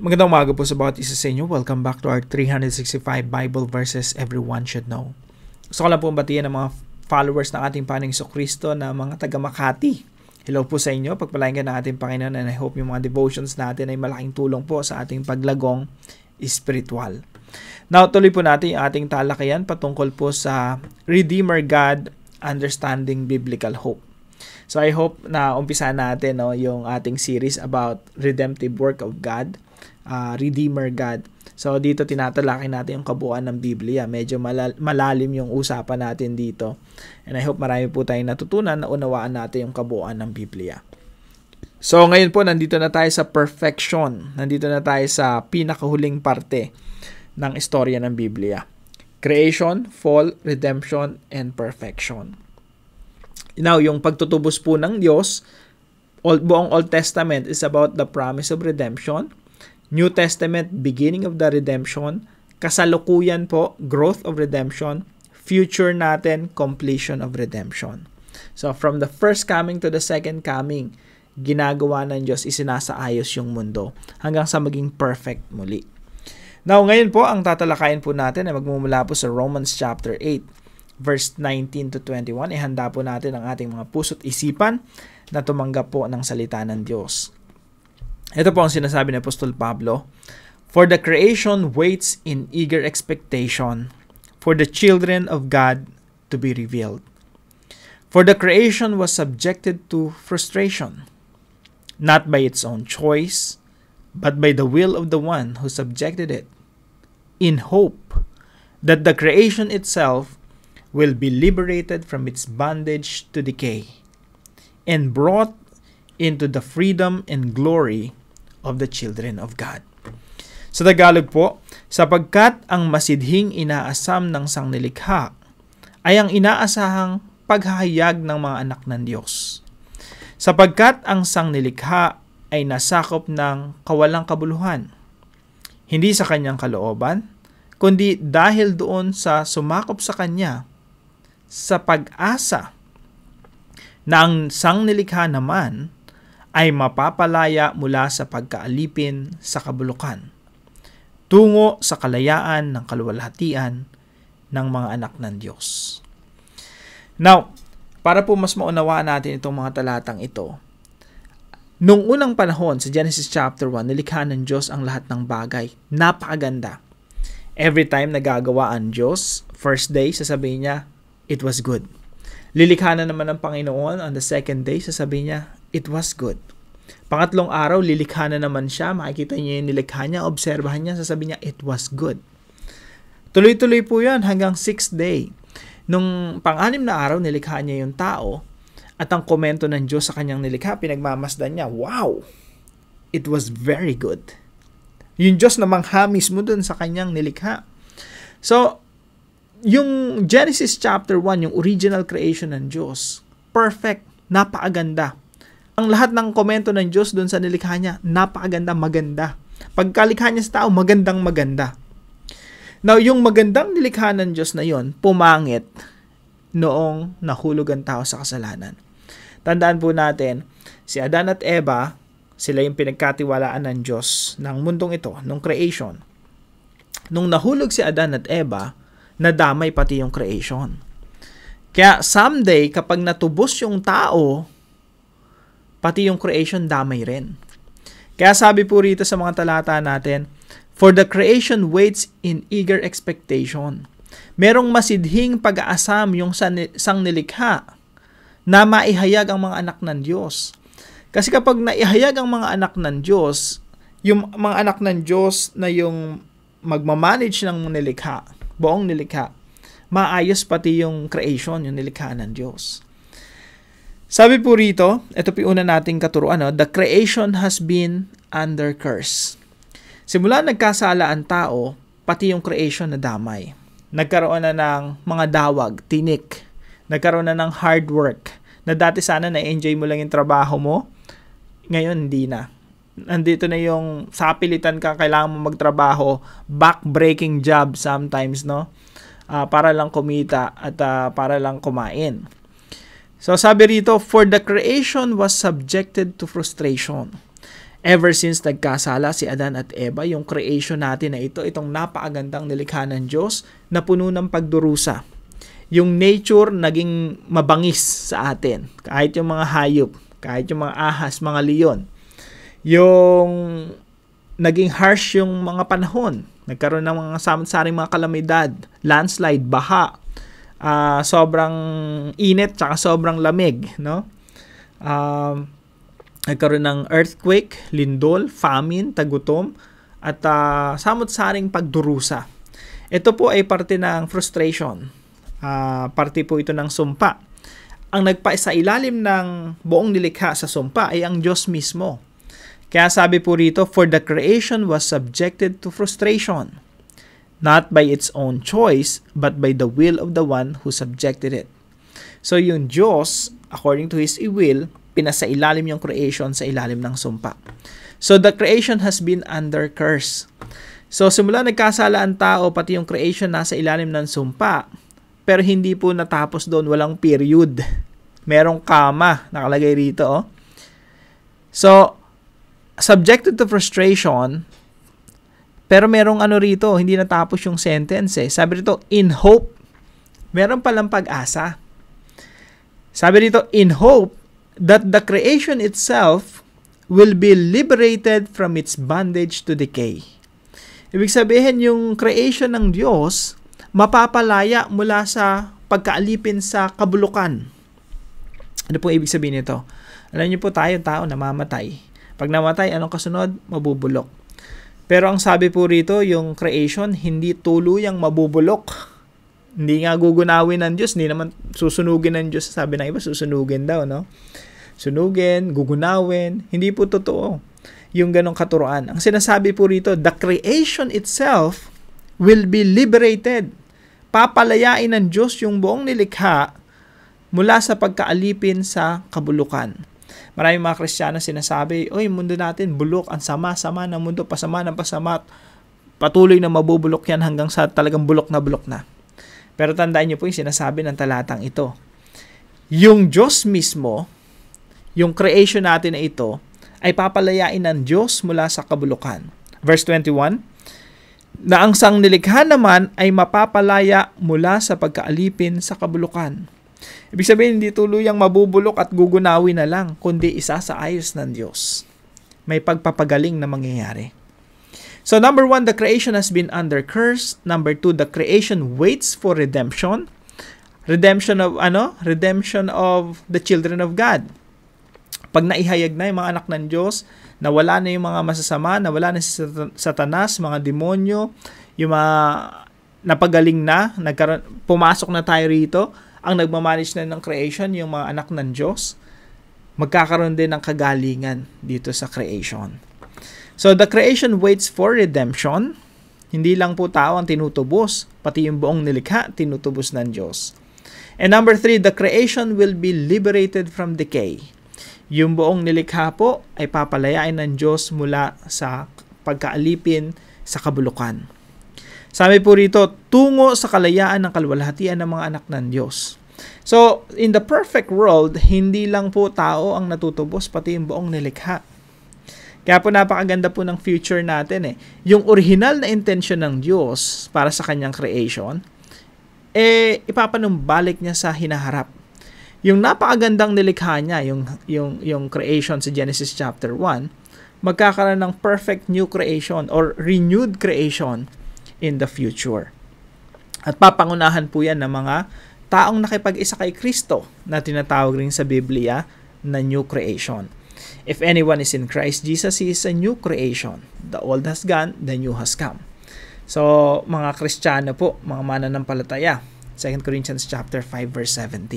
Magandang umaga po sa bawat isa sa inyo. Welcome back to our 365 Bible Verses Everyone Should Know. Gusto ko lang po batiin ang mga followers ng ating Paning So Kristo na mga taga Makati. Hello po sa inyo. Pagpalain ka ng ating Panginoon and I hope yung mga devotions natin ay malaking tulong po sa ating paglagong spiritual. Now, tuloy po natin yung ating talakayan patungkol po sa Redeemer God Understanding Biblical Hope. So I hope na umpisa natin no, yung ating series about redemptive work of God, uh, Redeemer God. So dito tinatalakay natin yung kabuuan ng Biblia. Medyo malal- malalim yung usapan natin dito. And I hope marami po tayong natutunan na unawaan natin yung kabuuan ng Biblia. So ngayon po nandito na tayo sa perfection. Nandito na tayo sa pinakahuling parte ng istorya ng Biblia. Creation, fall, redemption, and perfection. Now, yung pagtutubos po ng Diyos, old, buong Old Testament is about the promise of redemption. New Testament, beginning of the redemption. Kasalukuyan po, growth of redemption. Future natin, completion of redemption. So, from the first coming to the second coming, ginagawa ng Diyos, isinasaayos yung mundo hanggang sa maging perfect muli. Now, ngayon po, ang tatalakayin po natin ay magmumula po sa Romans chapter 8 verse 19 to 21, ihanda po natin ang ating mga puso't isipan na tumanggap po ng salita ng Diyos. Ito po ang sinasabi ni Apostol Pablo, For the creation waits in eager expectation for the children of God to be revealed. For the creation was subjected to frustration, not by its own choice, but by the will of the one who subjected it, in hope that the creation itself will be liberated from its bondage to decay and brought into the freedom and glory of the children of God. Sa Tagalog po, sapagkat ang masidhing inaasam ng sangnilikha ay ang inaasahang paghahayag ng mga anak ng Diyos. Sapagkat ang sangnilikha ay nasakop ng kawalang kabuluhan, hindi sa kanyang kalooban, kundi dahil doon sa sumakop sa kanya sa pag-asa na ang sangnilikha naman ay mapapalaya mula sa pagkaalipin sa kabulukan tungo sa kalayaan ng kaluwalhatian ng mga anak ng Diyos. Now, para po mas maunawaan natin itong mga talatang ito, Nung unang panahon sa Genesis chapter 1, nilikha ng Diyos ang lahat ng bagay. Napakaganda. Every time nagagawa ang Diyos, first day, sasabihin niya, it was good. Lilikha na naman ng Panginoon on the second day, sasabi niya, it was good. Pangatlong araw, lilikha na naman siya, makikita niyo yung nilikha niya, obserbahan niya, sasabi niya, it was good. Tuloy-tuloy po yan hanggang sixth day. Nung pang-anim na araw, nilikha niya yung tao at ang komento ng Diyos sa kanyang nilikha, pinagmamasdan niya, wow, it was very good. Yung Diyos namang ha mismo dun sa kanyang nilikha. So, yung Genesis chapter 1, yung original creation ng Diyos, perfect, napakaganda. Ang lahat ng komento ng Diyos doon sa nilikha niya, napakaganda, maganda. Pagkalikha niya sa tao, magandang maganda. Now, yung magandang nilikha ng Diyos na yon, pumangit noong nahulog ang tao sa kasalanan. Tandaan po natin, si Adan at Eva, sila yung pinagkatiwalaan ng Diyos ng mundong ito, nung creation. Nung nahulog si Adan at Eva, nadamay pati yung creation. Kaya someday, kapag natubos yung tao, pati yung creation damay rin. Kaya sabi po rito sa mga talata natin, For the creation waits in eager expectation. Merong masidhing pag-aasam yung sang nilikha na maihayag ang mga anak ng Diyos. Kasi kapag naihayag ang mga anak ng Diyos, yung mga anak ng Diyos na yung magmamanage ng nilikha, buong nilikha, maayos pati yung creation, yung nilikha ng Diyos. Sabi po rito, ito po una nating katuruan, no? the creation has been under curse. Simula nagkasala ang tao, pati yung creation na damay. Nagkaroon na ng mga dawag, tinik. Nagkaroon na ng hard work. Na dati sana na-enjoy mo lang yung trabaho mo, ngayon hindi na nandito na yung sapilitan ka, kailangan mo magtrabaho, back-breaking job sometimes, no? Uh, para lang kumita at uh, para lang kumain. So sabi rito, for the creation was subjected to frustration. Ever since nagkasala si Adan at Eva, yung creation natin na ito, itong napakagandang nilikha ng Diyos na puno ng pagdurusa. Yung nature naging mabangis sa atin, kahit yung mga hayop, kahit yung mga ahas, mga leon, yung naging harsh yung mga panahon. Nagkaroon ng mga saring mga kalamidad, landslide, baha, uh, sobrang init tsaka sobrang lamig, no? Um, uh, nagkaroon ng earthquake, lindol, famine, tagutom, at uh, samot-saring pagdurusa. Ito po ay parte ng frustration. Uh, parte po ito ng sumpa. Ang nagpa sa ilalim ng buong nilikha sa sumpa ay ang Diyos mismo kaya sabi po rito, for the creation was subjected to frustration, not by its own choice, but by the will of the one who subjected it. So yung Diyos, according to His will, pinasa ilalim yung creation sa ilalim ng sumpa. So the creation has been under curse. So simula nagkasala ang tao, pati yung creation nasa ilalim ng sumpa, pero hindi po natapos doon, walang period. Merong kama, nakalagay rito. Oh. So, subjected to frustration, pero merong ano rito, hindi natapos yung sentence eh. Sabi rito, in hope. Meron palang pag-asa. Sabi rito, in hope that the creation itself will be liberated from its bondage to decay. Ibig sabihin, yung creation ng Diyos, mapapalaya mula sa pagkaalipin sa kabulukan. Ano po ibig sabihin nito? Alam niyo po tayo, tao namamatay pag namatay, anong kasunod? Mabubulok. Pero ang sabi po rito, yung creation, hindi tuluyang mabubulok. Hindi nga gugunawin ng Diyos, hindi naman susunugin ng Diyos. Sabi na iba, susunugin daw, no? Sunugin, gugunawin, hindi po totoo yung ganong katuroan. Ang sinasabi po rito, the creation itself will be liberated. Papalayain ng Diyos yung buong nilikha mula sa pagkaalipin sa kabulukan. Maraming mga Kristiyano sinasabi, "Oy, mundo natin, bulok, ang sama-sama ng mundo, pasama ng pasama, patuloy na mabubulok yan hanggang sa talagang bulok na bulok na. Pero tandaan niyo po yung sinasabi ng talatang ito. Yung Diyos mismo, yung creation natin na ito, ay papalayain ng Diyos mula sa kabulukan. Verse 21, na ang sang nilikha naman ay mapapalaya mula sa pagkaalipin sa kabulukan. Ibig sabihin, hindi tuluyang mabubulok at gugunawi na lang, kundi isa sa ayos ng Diyos. May pagpapagaling na mangyayari. So number one, the creation has been under curse. Number two, the creation waits for redemption. Redemption of ano? Redemption of the children of God. Pag naihayag na yung mga anak ng Diyos, nawala na yung mga masasama, nawala na si satanas, mga demonyo, yung mga napagaling na, nagkaroon, pumasok na tayo rito, ang nagmamanage na ng creation, yung mga anak ng Diyos, magkakaroon din ng kagalingan dito sa creation. So the creation waits for redemption. Hindi lang po tao ang tinutubos, pati yung buong nilikha tinutubos ng Diyos. And number three, the creation will be liberated from decay. Yung buong nilikha po ay papalayain ng Diyos mula sa pagkaalipin sa kabulukan. Sabi po rito, tungo sa kalayaan ng kalwalhatian ng mga anak ng Diyos. So, in the perfect world, hindi lang po tao ang natutubos, pati yung buong nilikha. Kaya po napakaganda po ng future natin eh. Yung original na intention ng Diyos para sa kanyang creation, eh ipapanumbalik niya sa hinaharap. Yung napakagandang nilikha niya, yung, yung, yung creation sa Genesis chapter 1, magkakaroon ng perfect new creation or renewed creation in the future. At papangunahan po yan ng mga taong nakipag-isa kay Kristo na tinatawag rin sa Biblia na new creation. If anyone is in Christ Jesus, he is a new creation. The old has gone, the new has come. So, mga Kristiyano po, mga mananampalataya. 2 Corinthians chapter 5 verse 17.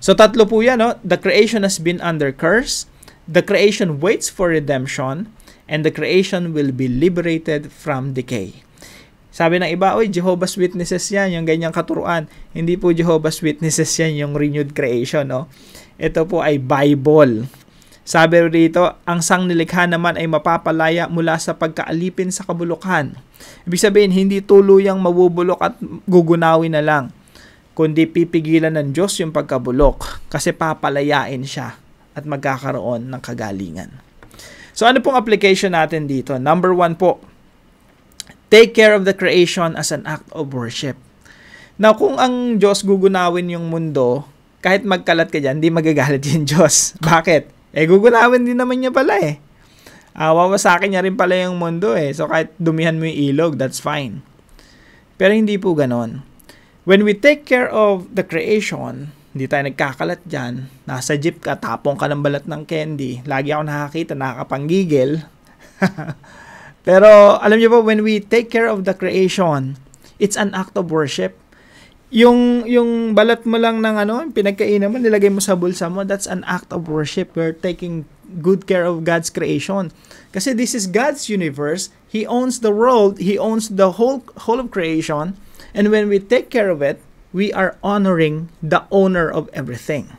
So, tatlo po yan. No? The creation has been under curse. The creation waits for redemption. And the creation will be liberated from decay. Sabi ng iba, oy Jehovah's Witnesses yan, yung ganyang katuruan. Hindi po Jehovah's Witnesses yan, yung renewed creation. No? Ito po ay Bible. Sabi rito, ang sangnilikha naman ay mapapalaya mula sa pagkaalipin sa kabulukan. Ibig sabihin, hindi tuluyang mabubulok at gugunawin na lang, kundi pipigilan ng Diyos yung pagkabulok kasi papalayain siya at magkakaroon ng kagalingan. So ano pong application natin dito? Number one po, Take care of the creation as an act of worship. Now, kung ang Diyos gugunawin yung mundo, kahit magkalat ka dyan, di magagalit yung Diyos. Bakit? Eh, gugunawin din naman niya pala eh. Uh, ah, wawasakin niya rin pala yung mundo eh. So, kahit dumihan mo yung ilog, that's fine. Pero hindi po ganon. When we take care of the creation, hindi tayo nagkakalat dyan. Nasa jeep ka, tapong ka ng balat ng candy. Lagi ako nakakita, nakakapanggigil. Pero alam niyo po, when we take care of the creation, it's an act of worship. Yung yung balat mo lang ng ano, pinagkainan mo, nilagay mo sa bulsa mo, that's an act of worship. We're taking good care of God's creation. Kasi this is God's universe. He owns the world. He owns the whole whole of creation. And when we take care of it, we are honoring the owner of everything.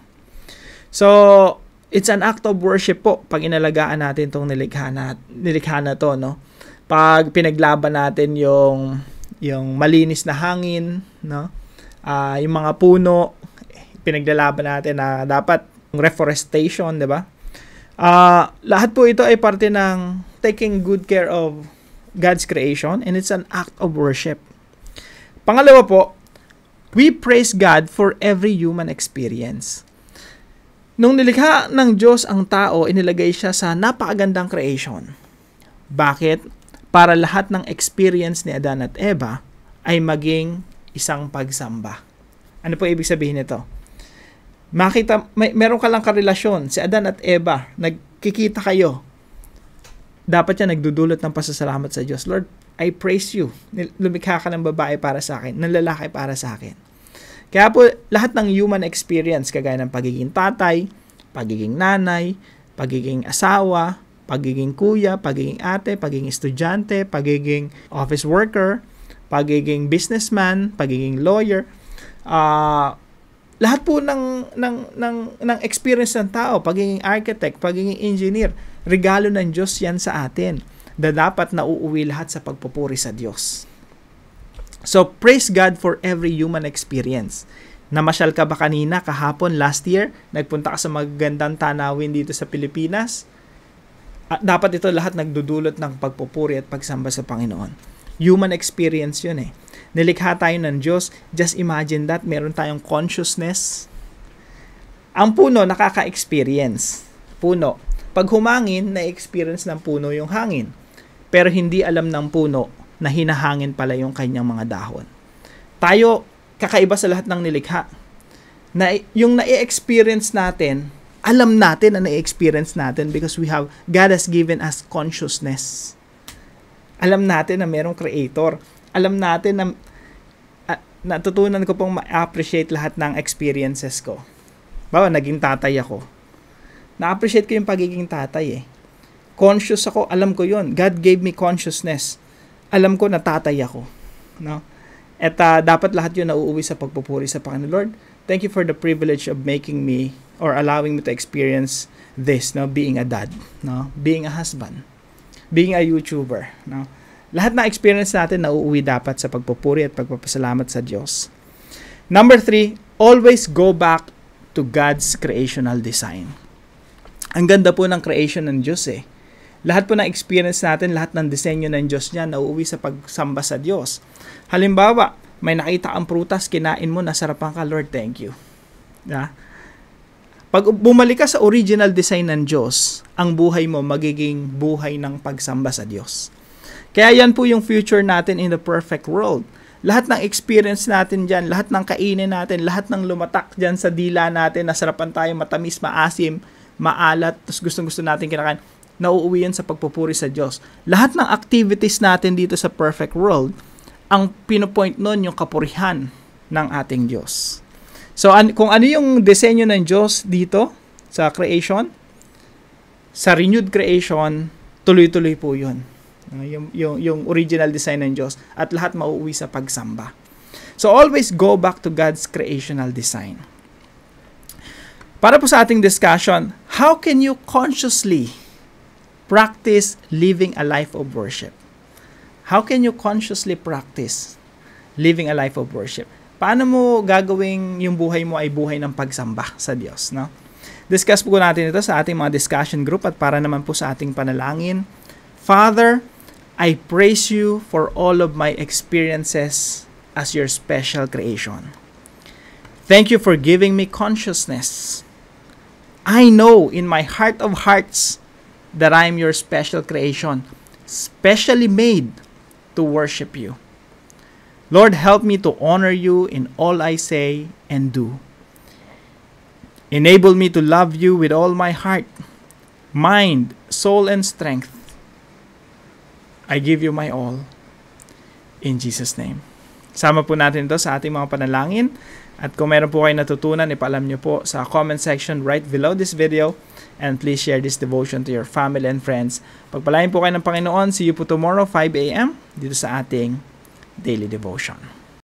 So, it's an act of worship po pag inalagaan natin tong nilikha na, nilikha na to, no? pag pinaglaban natin yung yung malinis na hangin, no? Uh, yung mga puno, pinaglalaban natin na dapat reforestation, 'di ba? Uh, lahat po ito ay parte ng taking good care of God's creation and it's an act of worship. Pangalawa po, we praise God for every human experience. Nung nilikha ng Diyos ang tao, inilagay siya sa napakagandang creation. Bakit? para lahat ng experience ni Adan at Eva ay maging isang pagsamba. Ano po ibig sabihin nito? Makita, may, meron ka lang karelasyon, si Adan at Eva, nagkikita kayo. Dapat yan nagdudulot ng pasasalamat sa Diyos. Lord, I praise you. Lumikha ka ng babae para sa akin, ng lalaki para sa akin. Kaya po, lahat ng human experience, kagaya ng pagiging tatay, pagiging nanay, pagiging asawa, pagiging kuya, pagiging ate, pagiging estudyante, pagiging office worker, pagiging businessman, pagiging lawyer. Uh, lahat po ng, ng, ng, ng experience ng tao, pagiging architect, pagiging engineer, regalo ng Diyos yan sa atin na dapat nauuwi lahat sa pagpupuri sa Diyos. So, praise God for every human experience. Namasyal ka ba kanina, kahapon, last year? Nagpunta ka sa magagandang tanawin dito sa Pilipinas? At ah, dapat ito lahat nagdudulot ng pagpupuri at pagsamba sa Panginoon. Human experience yun eh. Nilikha tayo ng Diyos. Just imagine that. Meron tayong consciousness. Ang puno, nakaka-experience. Puno. Pag humangin, na-experience ng puno yung hangin. Pero hindi alam ng puno na hinahangin pala yung kanyang mga dahon. Tayo, kakaiba sa lahat ng nilikha. Na, yung na-experience natin, alam natin na na-experience natin because we have, God has given us consciousness. Alam natin na merong creator. Alam natin na uh, natutunan ko pong ma-appreciate lahat ng experiences ko. Bawa, naging tatay ako. Na-appreciate ko yung pagiging tatay eh. Conscious ako, alam ko yon God gave me consciousness. Alam ko na tatay ako. No? At uh, dapat lahat yun nauuwi sa pagpupuri sa Panginoon. Lord, thank you for the privilege of making me or allowing me to experience this no being a dad no being a husband being a YouTuber no lahat na experience natin nauuwi dapat sa pagpupuri at pagpapasalamat sa Diyos number three always go back to God's creational design ang ganda po ng creation ng Diyos eh lahat po ng experience natin, lahat ng disenyo ng Diyos niya, nauuwi sa pagsamba sa Diyos. Halimbawa, may nakita ang prutas, kinain mo, nasarapan ka, Lord, thank you. Yeah? Pag bumalik ka sa original design ng Diyos, ang buhay mo magiging buhay ng pagsamba sa Diyos. Kaya yan po yung future natin in the perfect world. Lahat ng experience natin dyan, lahat ng kainin natin, lahat ng lumatak dyan sa dila natin, nasarapan tayo, matamis, maasim, maalat, tapos gustong gusto natin kinakain, nauuwi yan sa pagpupuri sa Diyos. Lahat ng activities natin dito sa perfect world, ang pinopoint nun yung kapurihan ng ating Diyos. So an- kung ano yung disenyo ng Diyos dito sa creation, sa renewed creation, tuloy-tuloy po 'yun. Ah, yung, yung, yung original design ng Diyos at lahat mauwi sa pagsamba. So always go back to God's creational design. Para po sa ating discussion, how can you consciously practice living a life of worship? How can you consciously practice living a life of worship? paano mo gagawing yung buhay mo ay buhay ng pagsamba sa Diyos, no? Discuss po natin ito sa ating mga discussion group at para naman po sa ating panalangin. Father, I praise you for all of my experiences as your special creation. Thank you for giving me consciousness. I know in my heart of hearts that I am your special creation, specially made to worship you. Lord, help me to honor you in all I say and do. Enable me to love you with all my heart, mind, soul, and strength. I give you my all. In Jesus' name. Sama po natin ito sa ating mga panalangin. At kung meron po kayo natutunan, ipaalam nyo po sa comment section right below this video. And please share this devotion to your family and friends. Pagpalain po kayo ng Panginoon. See you po tomorrow, 5 a.m. dito sa ating daily devotion.